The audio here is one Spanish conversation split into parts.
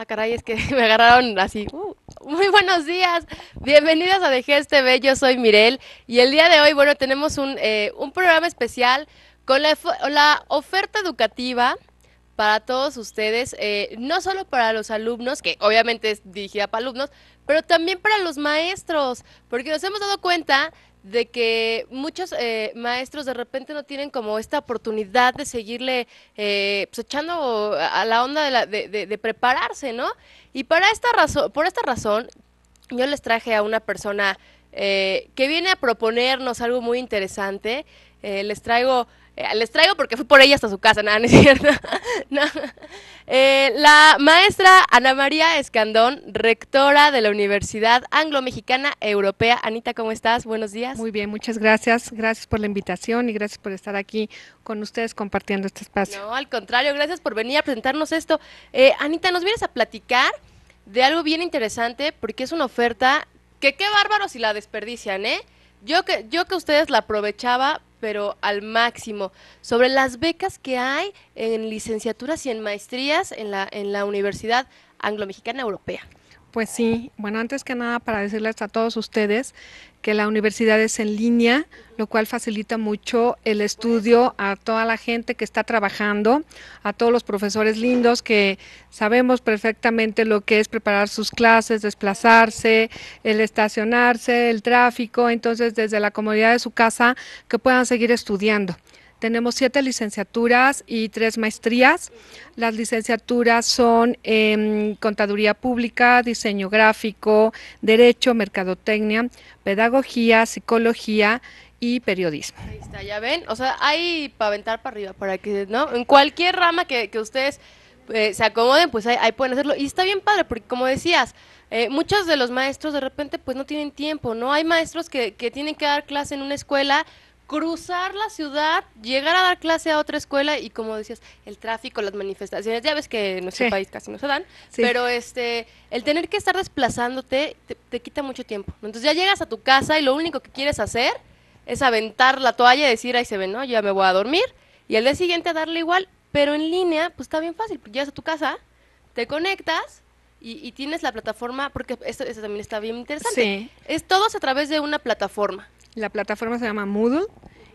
Ah, caray, es que me agarraron así. Uh, muy buenos días, bienvenidos a Dejé este Bello, soy Mirel y el día de hoy, bueno, tenemos un, eh, un programa especial con la, oferta educativa para todos ustedes, eh, no solo para los alumnos, que obviamente es dirigida para alumnos, pero también para los maestros, porque nos hemos dado cuenta de que muchos eh, maestros de repente no tienen como esta oportunidad de seguirle eh, pues, echando a la onda de, prepararse, ¿no? Y para esta razón, por esta razón, yo les traje a una persona que viene a proponernos algo muy interesante. les traigo eh, les traigo porque fui por ella hasta su casa, nada, no es cierto. Eh, la maestra Ana María Escandón, rectora de la Universidad Anglo-Mexicana Europea. Anita, ¿cómo estás? Buenos días. Muy bien, muchas gracias. Gracias por la invitación y gracias por estar aquí con ustedes compartiendo este espacio. No, al contrario, gracias por venir a presentarnos esto. Eh, Anita, ¿nos vienes a platicar? De algo bien interesante, porque es una oferta que qué bárbaro si la desperdician, ¿eh? Yo que, yo que ustedes la aprovechaba pero al máximo, sobre las becas que hay en licenciaturas y en maestrías en la, en la Universidad Anglo-Mexicana Europea. Pues sí, bueno, antes que nada para decirles a todos ustedes que la universidad es en línea, lo cual facilita mucho el estudio a toda la gente que está trabajando, a todos los profesores lindos que sabemos perfectamente lo que es preparar sus clases, desplazarse, el estacionarse, el tráfico, entonces desde la comodidad de su casa que puedan seguir estudiando. Tenemos siete licenciaturas y tres maestrías. Las licenciaturas son en Contaduría Pública, Diseño Gráfico, Derecho, Mercadotecnia, Pedagogía, Psicología y periodismo. Ahí está, ya ven, o sea, hay para aventar para arriba, para que, ¿no? En cualquier rama que, que ustedes eh, se acomoden, pues ahí, pueden hacerlo. Y está bien padre, porque como decías, eh, muchos de los maestros de repente pues no tienen tiempo, ¿no? Hay maestros que, que tienen que dar clase en una escuela cruzar la ciudad, llegar a dar clase a otra escuela y como decías, el tráfico, las manifestaciones, ya ves que en nuestro país casi no se dan, pero este, el tener que estar desplazándote te, quita mucho tiempo. Entonces ya llegas a tu casa y lo único que quieres hacer es aventar la toalla y decir, ahí se ve, ¿no? ya me voy a dormir y al día siguiente a darle igual, pero en línea, pues está bien fácil, porque llegas a tu casa, te conectas y, tienes la plataforma, porque esto, también está bien interesante. Es todo a través de una plataforma. La plataforma se llama Moodle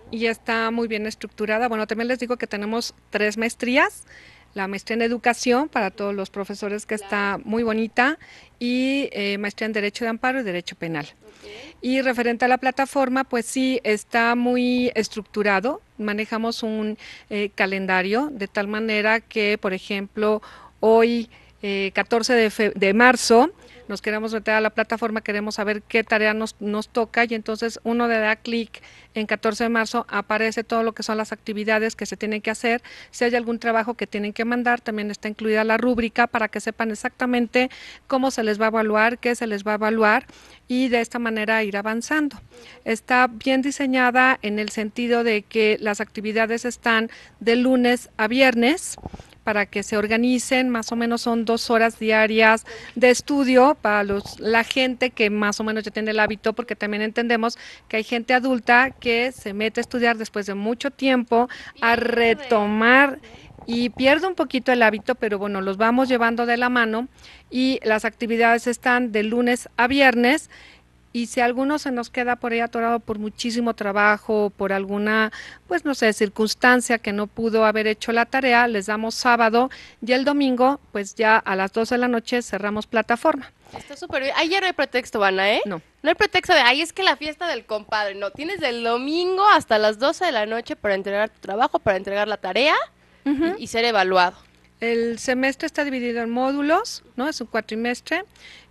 y está muy bien estructurada. Bueno, también les digo que tenemos tres maestrías. La maestría en educación para todos los profesores que está muy bonita y eh, maestría en derecho de amparo y derecho penal. Y referente a la plataforma, pues sí, está muy estructurado. Manejamos un eh, calendario de tal manera que, por ejemplo, hoy 14 eh, de marzo nos queremos meter a la plataforma, queremos saber qué tarea nos, nos toca y entonces uno le da clic en 14 de marzo, aparece todo lo que son las actividades que se tienen que hacer, si hay algún trabajo que tienen que mandar, también está incluida la rúbrica para que sepan exactamente cómo se les va a evaluar, qué se les va a evaluar y de esta manera ir avanzando. Está bien diseñada en el sentido de que las actividades están de lunes a viernes para que se organicen, más o menos son dos horas diarias de estudio para los, la gente que más o menos ya tiene el hábito, porque también entendemos que hay gente adulta que se mete a estudiar después de mucho tiempo a retomar y pierde un poquito el hábito, pero bueno, los vamos llevando de la mano y las actividades están de lunes a viernes y si alguno se nos queda por ahí atorado por muchísimo trabajo, por alguna, pues no sé, circunstancia que no pudo haber hecho la tarea, les damos sábado y el domingo, pues ya a las 12 de la noche cerramos plataforma. Está súper bien. Ahí ya no hay pretexto, Vana, ¿eh? No. No hay pretexto de, ahí es que la fiesta del compadre. No, tienes del domingo hasta las 12 de la noche para entregar tu trabajo, para entregar la tarea y ser evaluado. El semestre está dividido en módulos, ¿no? Es un cuatrimestre.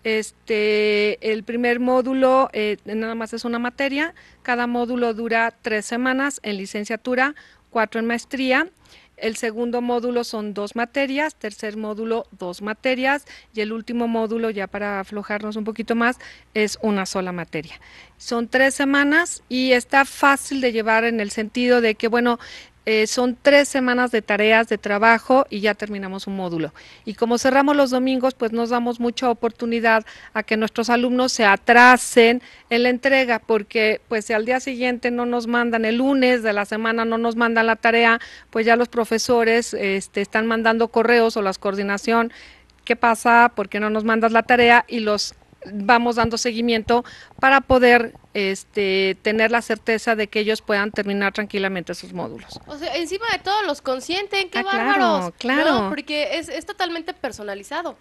Este, el primer módulo eh, nada más es una materia. Cada módulo dura tres semanas en licenciatura, cuatro en maestría. El segundo módulo son dos materias, tercer módulo dos materias y el último módulo, ya para aflojarnos un poquito más, es una sola materia. Son tres semanas y está fácil de llevar en el sentido de que, bueno, eh, son tres semanas de tareas, de trabajo y ya terminamos un módulo. Y como cerramos los domingos, pues nos damos mucha oportunidad a que nuestros alumnos se atrasen en la entrega, porque pues si al día siguiente no nos mandan, el lunes de la semana no nos mandan la tarea, pues ya los profesores este, están mandando correos o las coordinación, ¿qué pasa? ¿Por qué no nos mandas la tarea? Y los vamos dando seguimiento para poder este, tener la certeza de que ellos puedan terminar tranquilamente sus módulos. O sea, encima de todo los consienten, qué ah, bárbaros. Claro, claro. porque es, es, totalmente personalizado.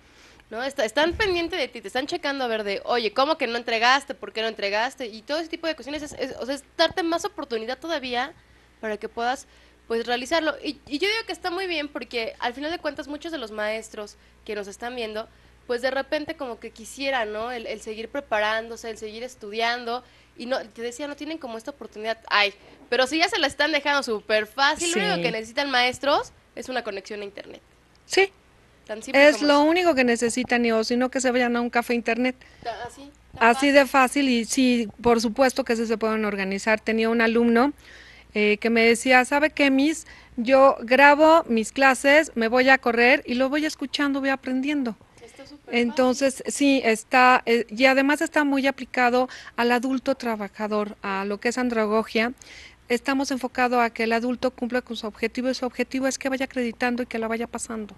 ¿no? están pendientes de ti, te están checando a ver de, oye, ¿cómo que no entregaste? ¿Por qué no entregaste? Y todo ese tipo de cuestiones es, o sea, es darte más oportunidad todavía para que puedas pues realizarlo. Y, y yo digo que está muy bien porque al final de cuentas muchos de los maestros que nos están viendo pues de repente como que quisiera, ¿no? El, seguir preparándose, el seguir estudiando. Y no, te decía, no tienen como esta oportunidad. Ay, pero si ya se la están dejando súper fácil, lo único que necesitan maestros es una conexión a internet. Sí. es lo único que necesitan, o sino que se vayan a un café internet. Así. Así de fácil y sí, por supuesto que se pueden organizar. Tenía un alumno eh, que me decía, ¿sabe qué, Miss? Yo grabo mis clases, me voy a correr y lo voy escuchando, voy aprendiendo. Entonces, sí, está, eh, y además está muy aplicado al adulto trabajador, a lo que es andragogia, estamos enfocados a que el adulto cumpla con su objetivo y su objetivo es que vaya acreditando y que la vaya pasando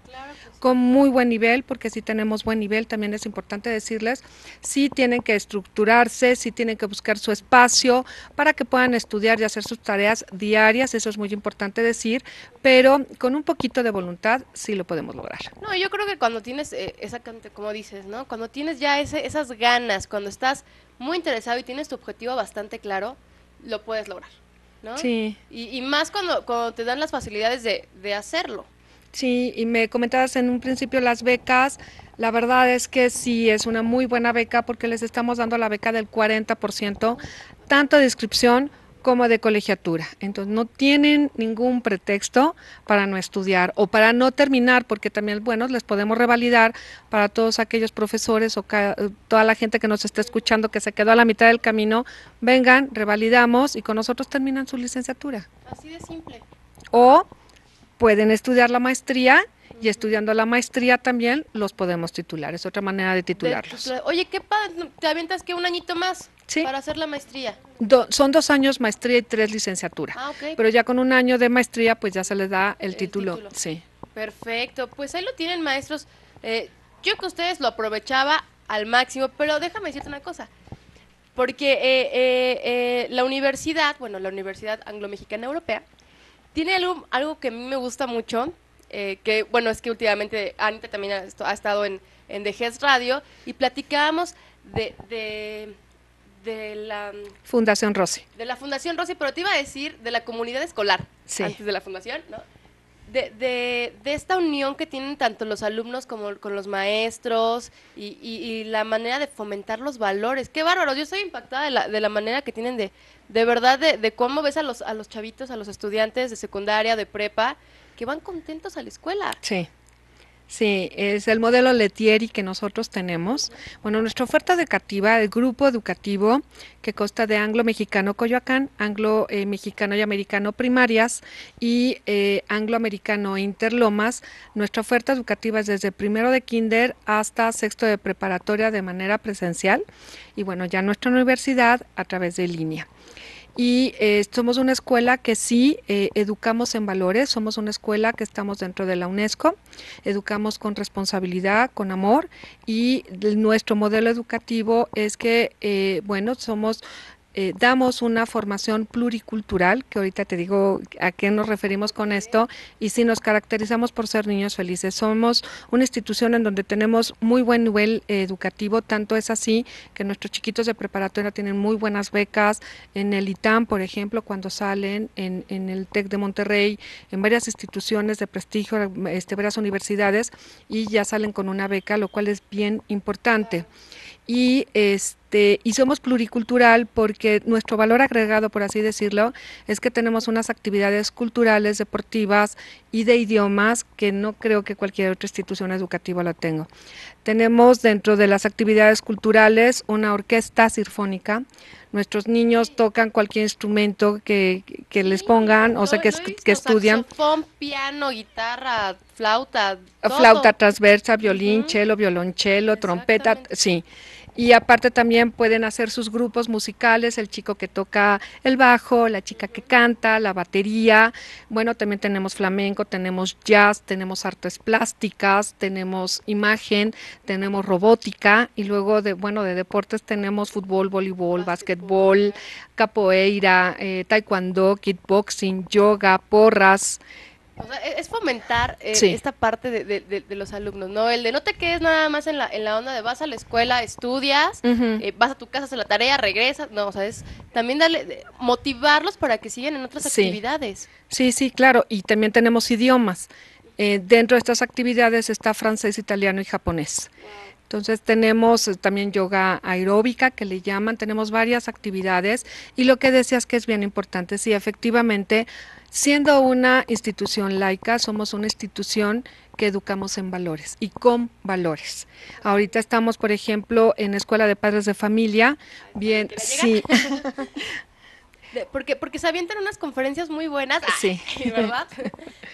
con muy buen nivel, porque si tenemos buen nivel también es importante decirles, si tienen que estructurarse, si tienen que buscar su espacio para que puedan estudiar y hacer sus tareas diarias, eso es muy importante decir, pero con un poquito de voluntad sí lo podemos lograr. No, yo creo que cuando tienes, esa eh, como dices, ¿no? Cuando tienes ya esas ganas, cuando estás muy interesado y tienes tu objetivo bastante claro, lo puedes lograr. Sí. Y, más cuando, te dan las facilidades de, hacerlo. Sí, y me comentabas en un principio las becas. La verdad es que sí, es una muy buena beca porque les estamos dando la beca del 40%, tanto de inscripción como de colegiatura. Entonces no tienen ningún pretexto para no estudiar o para no terminar, porque también, bueno, les podemos revalidar para todos aquellos profesores o eh, toda la gente que nos está escuchando que se quedó a la mitad del camino, vengan, revalidamos y con nosotros terminan su licenciatura. Así de simple. O pueden estudiar la maestría y estudiando la maestría también los podemos titular. Es otra manera de titularlos. oye, ¿qué pasa? ¿Te avientas que un añito más? Para hacer la maestría. son dos años maestría y tres licenciatura. Ah, okay. Pero ya con un año de maestría, pues ya se les da el, título. Sí. Perfecto. Pues ahí lo tienen, maestros. Eh, yo que ustedes lo aprovechaba al máximo, pero déjame decirte una cosa. Porque eh, eh, la universidad, bueno, la Universidad Anglo-Mexicana Europea, tiene algo, que a mí me gusta mucho, que bueno, es que últimamente Anita también ha, estado en, en Radio y platicábamos de de la mm, Fundación Rossi. De la Fundación Rossi, pero te iba a decir de la comunidad escolar, antes de la fundación, ¿no? De, de, esta unión que tienen tanto los alumnos como con los maestros y, y, la manera de fomentar los valores. Qué bárbaro, yo estoy impactada de la, de la manera que tienen de, de verdad, de, de, cómo ves a los, a los chavitos, a los estudiantes de secundaria, de prepa, que van contentos a la escuela. Sí. Sí, es el modelo Letieri que nosotros tenemos. Bueno, nuestra oferta educativa, el grupo educativo que consta de anglo-mexicano Coyoacán, anglo-mexicano eh, y americano primarias y eh, anglo-americano interlomas. Nuestra oferta educativa es desde primero de kinder hasta sexto de preparatoria de manera presencial y bueno, ya nuestra universidad a través de línea y eh, somos una escuela que sí eh, educamos en valores, somos una escuela que estamos dentro de la UNESCO, educamos con responsabilidad, con amor y nuestro modelo educativo es que, eh, bueno, somos eh, damos una formación pluricultural, que ahorita te digo a qué nos referimos con esto, y si nos caracterizamos por ser niños felices. Somos una institución en donde tenemos muy buen nivel eh, educativo, tanto es así que nuestros chiquitos de preparatoria tienen muy buenas becas en el ITAM, por ejemplo, cuando salen, en, en el TEC de Monterrey, en varias instituciones de prestigio, este, varias universidades, y ya salen con una beca, lo cual es bien importante y este y somos pluricultural porque nuestro valor agregado por así decirlo es que tenemos unas actividades culturales deportivas y de idiomas que no creo que cualquier otra institución educativa la tenga tenemos dentro de las actividades culturales una orquesta sinfónica nuestros niños tocan cualquier instrumento que, que les pongan o sea que, que estudian piano guitarra flauta. Flauta transversa, violín, cello, violonchelo, trompeta, sí. Y aparte también pueden hacer sus grupos musicales, el chico que toca el bajo, la chica que canta, la batería. Bueno, también tenemos flamenco, tenemos jazz, tenemos artes plásticas, tenemos imagen, tenemos robótica y luego de bueno, de deportes tenemos fútbol, voleibol, básquetbol, capoeira, eh, taekwondo, kickboxing, yoga, porras es fomentar eh, esta parte de, los alumnos, ¿no? El de no te quedes nada más en la, onda de vas a la escuela, estudias, eh, vas a tu casa, haces la tarea, regresas. No, o sea, es también darle, motivarlos para que sigan en otras actividades. Sí, sí, claro. Y también tenemos idiomas. Eh, dentro de estas actividades está francés, italiano y japonés. Entonces tenemos también yoga aeróbica que le llaman, tenemos varias actividades y lo que decías que es bien importante, sí, efectivamente Siendo una institución laica, somos una institución que educamos en valores y con valores. Ahorita estamos, por ejemplo, en Escuela de Padres de Familia. Bien, sí. porque, porque se avientan unas conferencias muy buenas, sí. ¿verdad?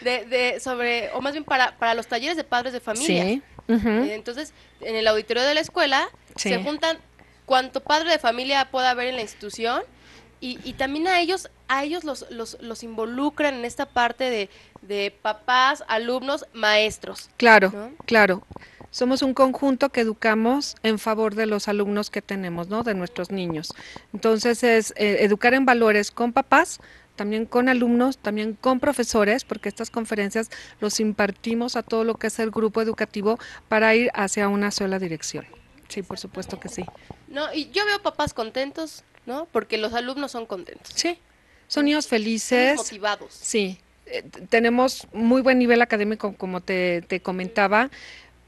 De, de, sobre, o más bien para, para los talleres de padres de familia. Sí. Eh, entonces, en el auditorio de la escuela se juntan cuanto padre de familia pueda haber en la institución y, y también a ellos a ellos los, los, los involucran en esta parte de, de papás, alumnos, maestros. Claro, claro. Somos un conjunto que educamos en favor de los alumnos que tenemos, ¿no? De nuestros niños. Entonces es eh, educar en valores con papás, también con alumnos, también con profesores, porque estas conferencias los impartimos a todo lo que es el grupo educativo para ir hacia una sola dirección. Sí, por supuesto que sí. No, y yo veo papás contentos, ¿no? Porque los alumnos son contentos. Sí, son niños felices. Motivados. Sí. Eh, tenemos muy buen nivel académico, como te, comentaba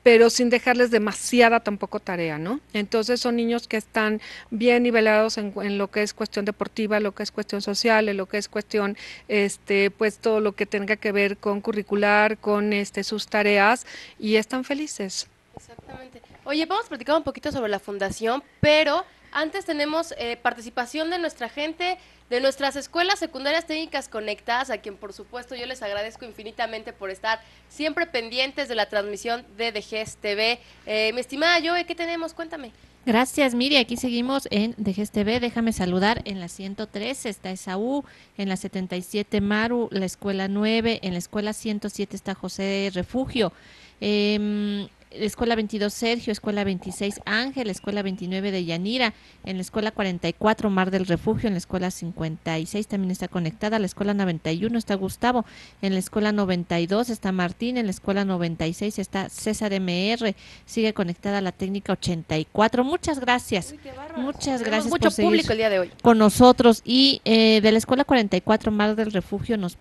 pero sin dejarles demasiada tampoco tarea, ¿no? Entonces son niños que están bien nivelados en, lo que es cuestión deportiva, lo que es cuestión social, en lo que es cuestión, este, pues todo lo que tenga que ver con curricular, con este, sus tareas y están felices. Exactamente. Oye, vamos a platicar un poquito sobre la fundación, pero antes tenemos eh, participación de nuestra gente, de nuestras escuelas secundarias técnicas conectadas, a quien por supuesto yo les agradezco infinitamente por estar siempre pendientes de la transmisión de DGES TV. Eh, mi estimada Joe, ¿qué tenemos? Cuéntame. Gracias, Miri. Aquí seguimos en DGES TV. Déjame saludar. En la 103 está Esaú, en la 77 Maru, la escuela 9, en la escuela 107 está José Refugio. Em, Escuela 22 Sergio, Escuela 26 Ángel, Escuela 29 de Yanira, en la Escuela 44 Mar del Refugio, en la Escuela 56 también está conectada, la Escuela 91 está Gustavo, en la Escuela 92 está Martín, en la Escuela 96 está César MR, sigue conectada la técnica 84. Muchas gracias. Muchas gracias. Mucho público el día de hoy. Con nosotros y eh, de la Escuela 44 Mar del Refugio nos,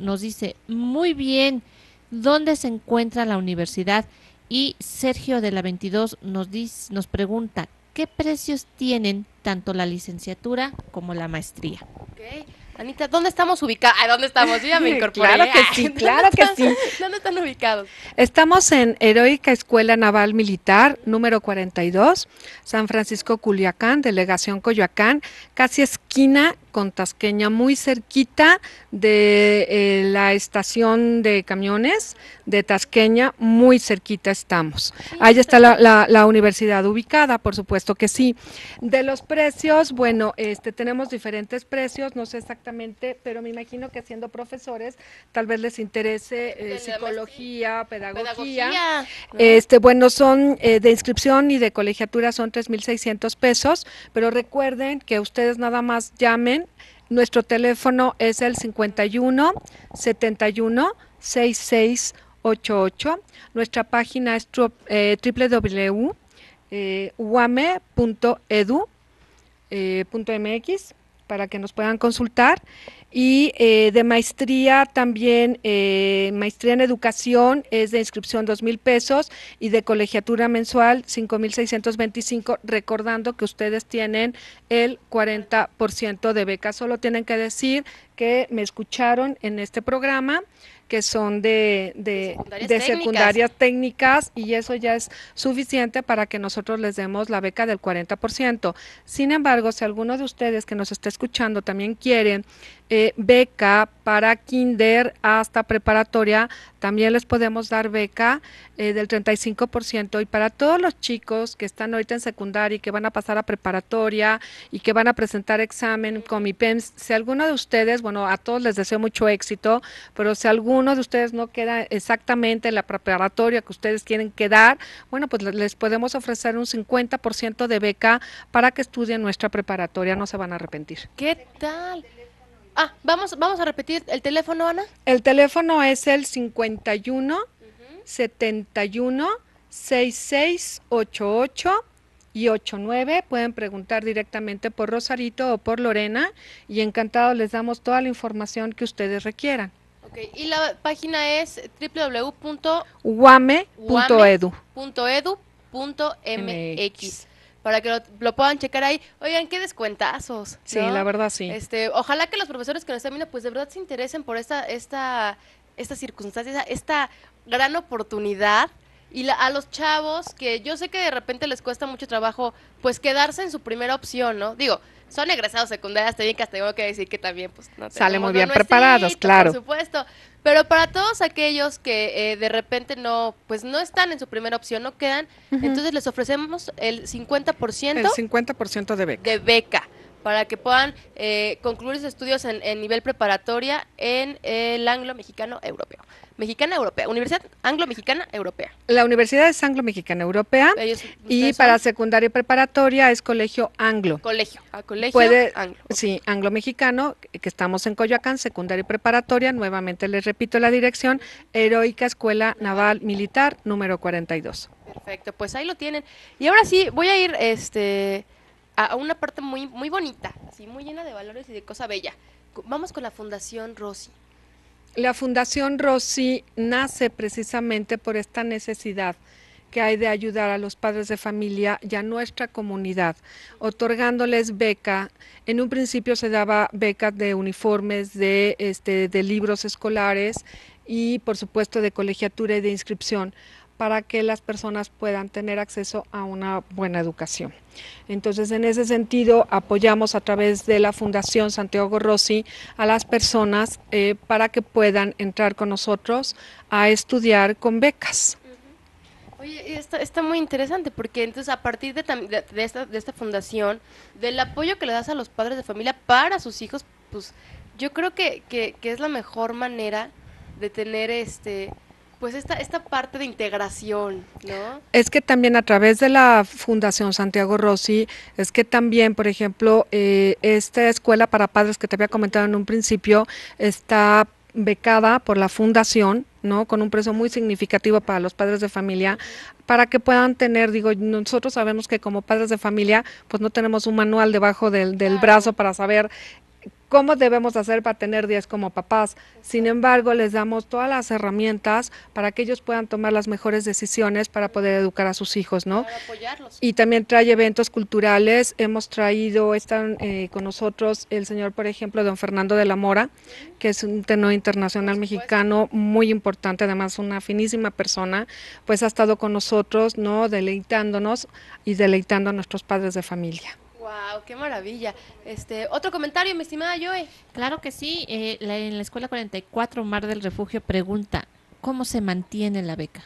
nos dice, muy bien, ¿dónde se encuentra la universidad? Y Sergio de la 22 nos, dice, nos pregunta, ¿qué precios tienen tanto la licenciatura como la maestría? Anita, ¿dónde estamos ubicados? ¿A ah, dónde estamos? Yo ya me incorporé. claro que sí, claro que sí. ¿Dónde están ubicados? Estamos en Heroica Escuela Naval Militar, número 42, San Francisco Culiacán, Delegación Coyoacán, casi esquina con Tasqueña, muy cerquita de eh, la estación de camiones de Tasqueña, muy cerquita estamos. Ahí está la, universidad ubicada, por supuesto que sí. De los precios, bueno, este, tenemos diferentes precios, no sé exactamente, pero me imagino que siendo profesores tal vez les interese eh, psicología, pedagogía. Este, bueno, son eh, de inscripción y de colegiatura son 3.600 pesos, pero recuerden que ustedes nada más llamen nuestro teléfono es el 51 71 6688. Nuestra página es www.uame.edu.mx eh, eh, eh, para que nos puedan consultar y eh, de maestría también, eh, maestría en educación es de inscripción dos mil pesos y de colegiatura mensual 5625 recordando que ustedes tienen el 40% de beca, solo tienen que decir que me escucharon en este programa que son de, de, secundarias, técnicas. y eso ya es suficiente para que nosotros les demos la beca del 40%. Sin embargo, si alguno de ustedes que nos está escuchando también quiere eh, beca para kinder hasta preparatoria. También les podemos dar beca eh, del 35%. Y para todos los chicos que están ahorita en secundaria y que van a pasar a preparatoria y que van a presentar examen con mi PEMS, si alguno de ustedes, bueno, a todos les deseo mucho éxito, pero si alguno de ustedes no queda exactamente en la preparatoria que ustedes quieren quedar, bueno, pues les podemos ofrecer un 50% de beca para que estudien nuestra preparatoria. No se van a arrepentir. ¿Qué tal? Ah, vamos, vamos a repetir el teléfono, Ana. El teléfono es el 51 71 6688 y 89. Pueden preguntar directamente por Rosarito o por Lorena y encantado les damos toda la información que ustedes requieran. Okay. Y la página es www.uame.edu.edu.mx para que lo, puedan checar ahí. Oigan, qué descuentazos. Sí, la verdad sí. Este, ojalá que los profesores que nos están viendo, pues de verdad se interesen por esta, esta, esta circunstancia, esta gran oportunidad y a los chavos que yo sé que de repente les cuesta mucho trabajo pues quedarse en su primera opción, ¿no? Digo, son egresados secundarias técnicas, tengo que decir que también pues no salen muy bien preparados, claro. Por supuesto. Pero para todos aquellos que eh, de repente no pues no están en su primera opción, no quedan, entonces les ofrecemos el 50% el 50% de beca. De beca para que puedan eh, concluir sus estudios en nivel preparatoria en el anglo mexicano europeo. Mexicana Europea, Universidad Anglo-Mexicana Europea. La universidad es Anglo-Mexicana Europea y para secundaria y preparatoria es Colegio Anglo. Colegio, a colegio Anglo. Sí, Anglo-Mexicano, que estamos en Coyoacán, secundaria y preparatoria, nuevamente les repito la dirección, Heroica Escuela Naval Militar número 42. Perfecto, pues ahí lo tienen. Y ahora sí, voy a ir este a una parte muy muy bonita, así muy llena de valores y de cosa bella. Vamos con la Fundación Rossi. La Fundación Rossi nace precisamente por esta necesidad que hay de ayudar a los padres de familia y a nuestra comunidad, otorgándoles beca. En un principio se daba becas de uniformes, de, este, de libros escolares y por supuesto de colegiatura y de inscripción para que las personas puedan tener acceso a una buena educación. Entonces, en ese sentido, apoyamos a través de la Fundación Santiago Rossi a las personas eh, para que puedan entrar con nosotros a estudiar con becas. Oye, está, muy interesante porque entonces a partir de, de, esta, fundación, del apoyo que le das a los padres de familia para sus hijos, pues yo creo que es la mejor manera de tener este pues esta, esta parte de integración, ¿no? Es que también a través de la Fundación Santiago Rossi, es que también, por ejemplo, eh, esta escuela para padres que te había comentado en un principio está becada por la fundación, ¿no? Con un precio muy significativo para los padres de familia, para que puedan tener, digo, nosotros sabemos que como padres de familia, pues no tenemos un manual debajo del, brazo para saber cómo debemos hacer para tener días como papás. Sin embargo, les damos todas las herramientas para que ellos puedan tomar las mejores decisiones para poder educar a sus hijos, ¿no? Y también trae eventos culturales. Hemos traído, están eh, con nosotros el señor, por ejemplo, don Fernando de la Mora, que es un tenor internacional mexicano muy importante, además una finísima persona, pues ha estado con nosotros, ¿no? Deleitándonos y deleitando a nuestros padres de familia. Wow, qué maravilla. Este, otro comentario, mi estimada Joe. Claro que sí. Eh, en la escuela 44 Mar del Refugio pregunta cómo se mantiene la beca.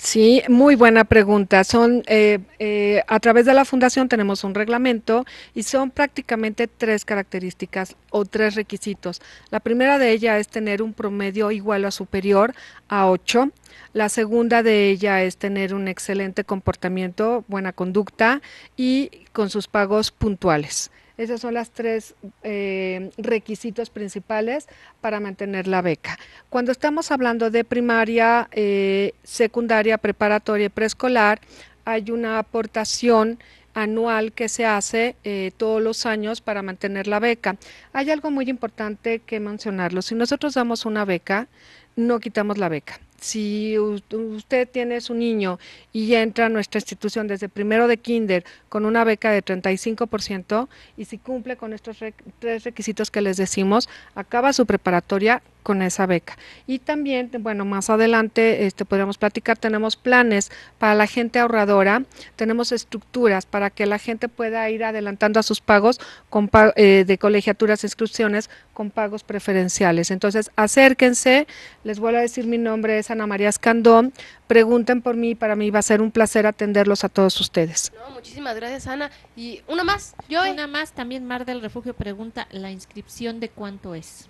Sí, muy buena pregunta. Son eh, eh, a través de la fundación tenemos un reglamento y son prácticamente tres características o tres requisitos. La primera de ellas es tener un promedio igual o superior a 8. La segunda de ella es tener un excelente comportamiento, buena conducta y con sus pagos puntuales. Esos son los tres eh, requisitos principales para mantener la beca. Cuando estamos hablando de primaria, eh, secundaria, preparatoria y preescolar, hay una aportación anual que se hace eh, todos los años para mantener la beca. Hay algo muy importante que mencionarlo. Si nosotros damos una beca, no quitamos la beca. Si usted tiene su niño y entra a nuestra institución desde primero de kinder con una beca de 35% y si cumple con estos tres requisitos que les decimos, acaba su preparatoria con esa beca. Y también, bueno, más adelante este, podríamos platicar, tenemos planes para la gente ahorradora, tenemos estructuras para que la gente pueda ir adelantando a sus pagos eh, de colegiaturas, inscripciones con pagos preferenciales. Entonces, acérquense, les vuelvo a decir, mi nombre es Ana María Escandón. Pregunten por mí, para mí va a ser un placer atenderlos a todos ustedes. muchísimas gracias, Ana. Y una más, yo. ¿eh? Una más, también Mar del Refugio pregunta, ¿la inscripción de cuánto es?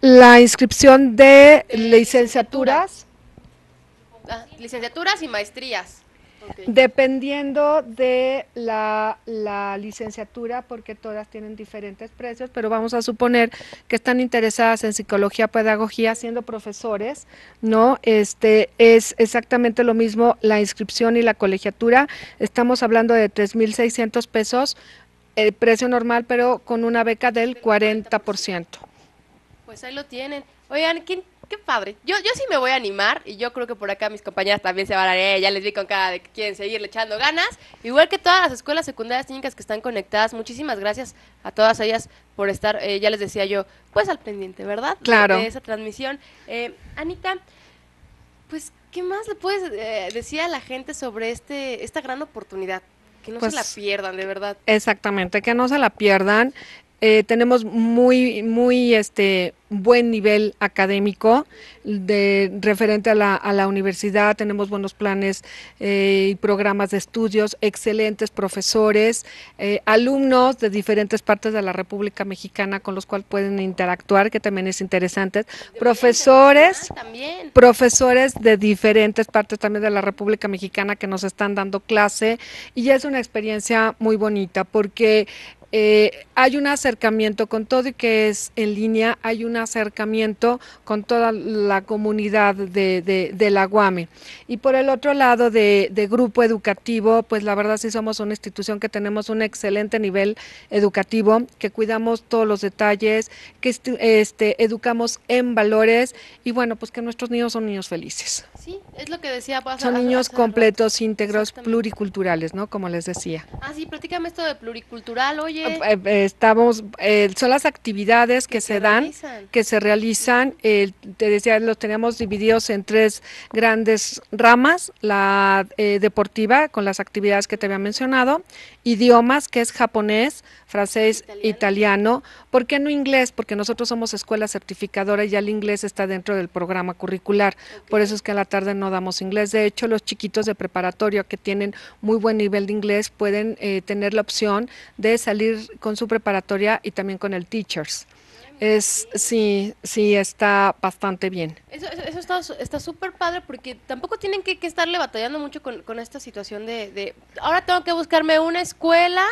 La inscripción de, licenciaturas. Ah, licenciaturas y maestrías. Dependiendo de la, licenciatura, porque todas tienen diferentes precios, pero vamos a suponer que están interesadas en psicología, pedagogía, siendo profesores, ¿no? Este es exactamente lo mismo la inscripción y la colegiatura. Estamos hablando de 3.600 pesos, el eh, precio normal, pero con una beca del 40%. Pues ahí lo tienen. Oigan, ¿quién qué padre. Yo, yo sí me voy a animar y yo creo que por acá mis compañeras también se van a eh, ya les vi con cara de que quieren seguirle echando ganas. Igual que todas las escuelas secundarias técnicas que están conectadas, muchísimas gracias a todas ellas por estar, eh, ya les decía yo, pues al pendiente, ¿verdad? Claro. De esa transmisión. Eh, Anita, pues, ¿qué más le puedes eh, decir a la gente sobre este, esta gran oportunidad? Que no se la pues pierdan, de verdad. Exactamente, que no se la pierdan. Eh, tenemos muy, muy este, buen nivel académico de, referente a la, a la universidad, tenemos buenos planes eh, y programas de estudios, excelentes profesores, eh, alumnos de diferentes partes de la República Mexicana con los cuales pueden interactuar, que también es interesante, profesores, profesores de diferentes partes también de la República Mexicana que nos están dando clase y es una experiencia muy bonita porque eh, hay un acercamiento con todo y que es en línea, hay un acercamiento con toda la comunidad de, de, la Y por el otro lado de, grupo educativo, pues la verdad sí somos una institución que tenemos un excelente nivel educativo, que cuidamos todos los detalles, que este, educamos en valores y bueno, pues que nuestros niños son niños felices. Sí, es lo que decía. son niños completos, íntegros, pluriculturales, ¿no? Como les decía. Ah, sí, platícame esto de pluricultural, oye. Eh, eh, estamos, eh, son las actividades que, se, dan, que se realizan. te decía, los teníamos divididos en tres grandes ramas: la deportiva, con las actividades que te había mencionado, idiomas, que es japonés, francés, italiano. italiano. ¿Por qué no inglés? Porque nosotros somos escuelas certificadora y ya el inglés está dentro del programa curricular. Por eso es que a la tarde no damos inglés. De hecho, los chiquitos de preparatorio que tienen muy buen nivel de inglés pueden tener la opción de salir con su preparatoria y también con el Teachers. Es, sí, sí, está bastante bien. Eso, eso está súper padre porque tampoco tienen que, estarle batallando mucho con, esta situación de, ahora tengo que buscarme una escuela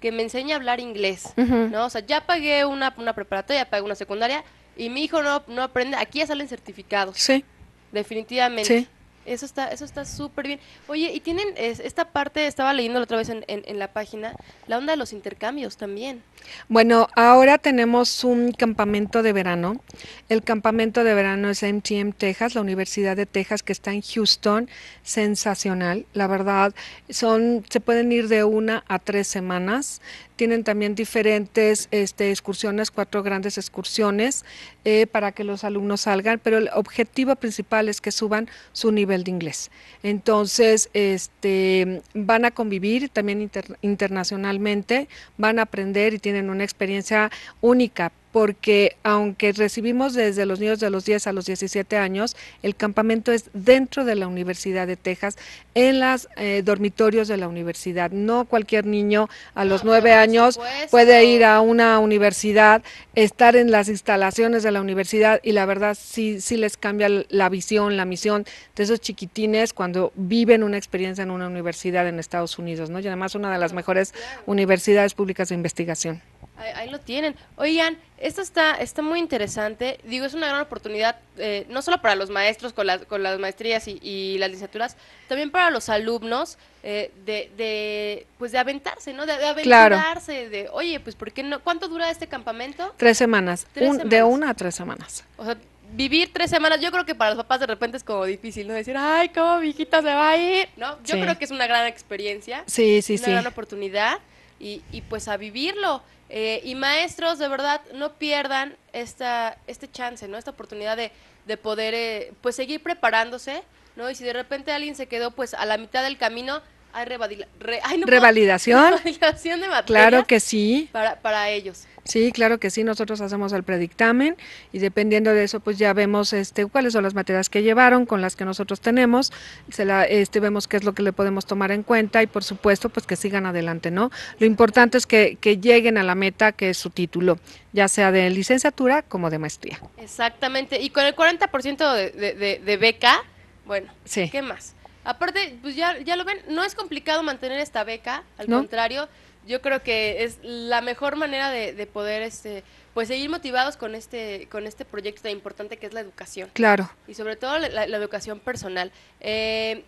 que me enseñe a hablar inglés, ¿no? O sea, ya pagué una, una preparatoria, pagué una secundaria y mi hijo no, no aprende, aquí ya salen certificados. Sí. Definitivamente. Sí. Eso está eso está súper bien. Oye, y tienen esta parte, estaba leyendo la otra vez en, en, en, la página, la onda de los intercambios también. Bueno, ahora tenemos un campamento de verano. El campamento de verano es MTM Texas, la Universidad de Texas que está en Houston. Sensacional, la verdad. Son, se pueden ir de una a tres semanas tienen también diferentes este, excursiones, cuatro grandes excursiones eh, para que los alumnos salgan, pero el objetivo principal es que suban su nivel de inglés. Entonces, este, van a convivir también internacionalmente, van a aprender y tienen una experiencia única porque aunque recibimos desde los niños de los 10 a los 17 años, el campamento es dentro de la Universidad de Texas, en los eh, dormitorios de la universidad. No cualquier niño a los 9 ah, años puede ir a una universidad, estar en las instalaciones de la universidad y la verdad sí, sí les cambia la visión, la misión de esos chiquitines cuando viven una experiencia en una universidad en Estados Unidos, ¿no? Y además una de las mejores universidades públicas de investigación. Ahí, lo tienen. Oigan, esto está, está muy interesante. Digo, es una gran oportunidad, eh, no solo para los maestros con, las, con las maestrías y, las licenciaturas, también para los alumnos eh, de, de, pues de aventarse, ¿no? De, aventurarse, de, oye, pues, ¿por no? ¿Cuánto dura este campamento? Tres semanas. De una a tres semanas. O sea, vivir tres semanas, yo creo que para los papás de repente es como difícil, ¿no? Decir, ay, ¿cómo mi hijita se va a ir? ¿No? Yo creo que es una gran experiencia. Sí, sí, una sí. Una gran oportunidad y, y pues a vivirlo. Eh, y maestros, de verdad, no pierdan esta, este chance, ¿no? Esta oportunidad de, de poder, eh, pues, seguir preparándose, ¿no? Y si de repente alguien se quedó, pues, a la mitad del camino, revalidación. claro que sí. Para, para ellos. Sí, claro que sí, nosotros hacemos el predictamen y dependiendo de eso, pues ya vemos este, cuáles son las materias que llevaron, con las que nosotros tenemos, se la, este, vemos qué es lo que le podemos tomar en cuenta y por supuesto, pues que sigan adelante, ¿no? Lo importante es que, que lleguen a la meta que es su título, ya sea de licenciatura como de maestría. Exactamente, y con el 40% de, de, de, de beca, bueno, ¿qué más? Aparte, pues ya, ya lo ven, no es complicado mantener esta beca, al contrario, yo creo que es la mejor manera de, poder este pues seguir motivados con este con este proyecto tan importante que es la educación claro y sobre todo la, educación personal eh,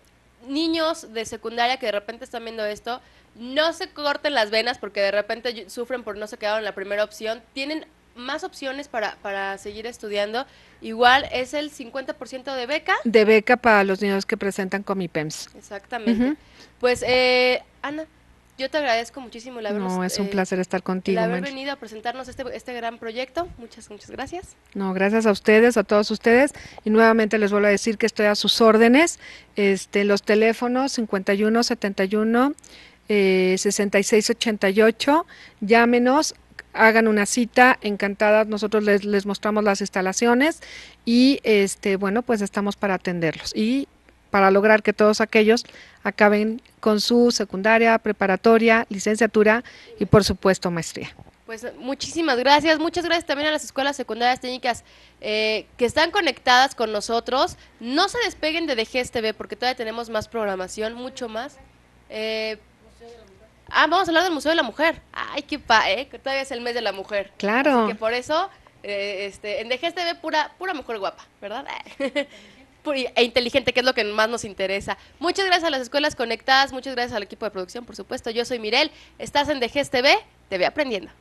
niños de secundaria que de repente están viendo esto no se corten las venas porque de repente sufren por no se quedaron en la primera opción tienen más opciones para, para seguir estudiando. Igual es el 50% de beca. De beca para los niños que presentan Comipems. Exactamente. Pues, eh, Ana, yo te agradezco muchísimo la No, es un eh, placer estar contigo. haber venido a presentarnos este, este gran proyecto. Muchas, muchas gracias. No, gracias a ustedes, a todos ustedes. Y nuevamente les vuelvo a decir que estoy a sus órdenes. Este, los teléfonos 51 71 eh, 66 Llámenos hagan una cita, encantadas, nosotros les, mostramos las instalaciones y este, bueno, pues estamos para atenderlos y para lograr que todos aquellos acaben con su secundaria, preparatoria, licenciatura y por supuesto maestría. Pues muchísimas gracias, muchas gracias también a las escuelas secundarias técnicas eh, que están conectadas con nosotros. No se despeguen de DGSTV porque todavía tenemos más programación, mucho más. Eh, ah, vamos a hablar del Museo de la Mujer. Ay, qué pa, ¿eh? Que todavía es el mes de la mujer. Claro. Así que por eso, eh, este, en DGS TV, pura, pura mujer guapa, ¿verdad? e inteligente, que es lo que más nos interesa. Muchas gracias a las escuelas conectadas, muchas gracias al equipo de producción, por supuesto. Yo soy Mirel, estás en DGS TV, te ve aprendiendo.